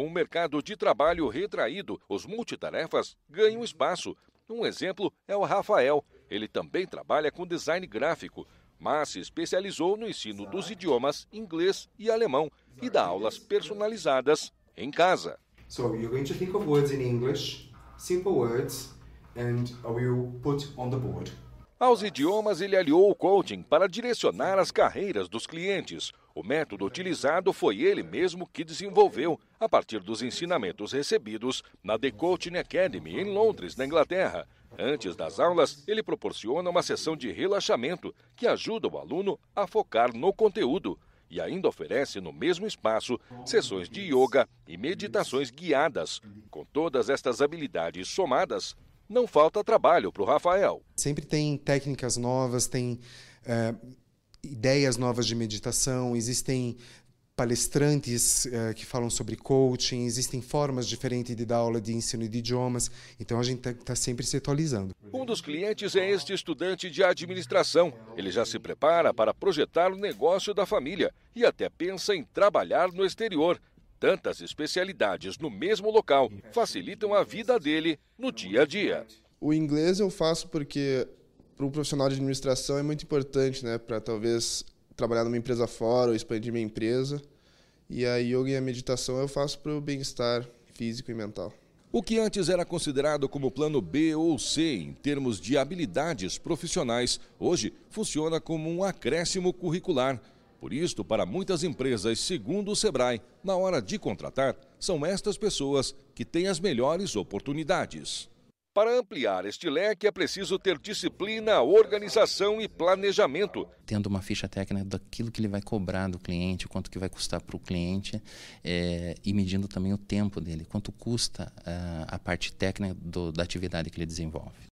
Com o mercado de trabalho retraído, os multitarefas ganham espaço. Um exemplo é o Rafael. Ele também trabalha com design gráfico, mas se especializou no ensino dos idiomas inglês e alemão e dá aulas personalizadas em casa. So you're going to think of words in English, simple words, and I will put on the board. Aos idiomas, ele aliou o coaching para direcionar as carreiras dos clientes. O método utilizado foi ele mesmo que desenvolveu a partir dos ensinamentos recebidos na The Coaching Academy em Londres, na Inglaterra. Antes das aulas, ele proporciona uma sessão de relaxamento que ajuda o aluno a focar no conteúdo e ainda oferece no mesmo espaço sessões de yoga e meditações guiadas. Com todas estas habilidades somadas, não falta trabalho para o Rafael. Sempre tem técnicas novas, tem. É ideias novas de meditação, existem palestrantes uh, que falam sobre coaching, existem formas diferentes de dar aula de ensino de idiomas, então a gente está tá sempre se atualizando. Um dos clientes é este estudante de administração. Ele já se prepara para projetar o negócio da família e até pensa em trabalhar no exterior. Tantas especialidades no mesmo local facilitam a vida dele no dia a dia. O inglês eu faço porque para um profissional de administração é muito importante, né? Para talvez trabalhar numa empresa fora ou expandir minha empresa. E a yoga e a meditação eu faço para o bem-estar físico e mental. O que antes era considerado como plano B ou C em termos de habilidades profissionais, hoje funciona como um acréscimo curricular. Por isto, para muitas empresas, segundo o Sebrae, na hora de contratar, são estas pessoas que têm as melhores oportunidades. Para ampliar este leque é preciso ter disciplina, organização e planejamento. Tendo uma ficha técnica daquilo que ele vai cobrar do cliente, quanto que vai custar para o cliente é, e medindo também o tempo dele, quanto custa a, ah, a parte técnica do, da atividade que ele desenvolve.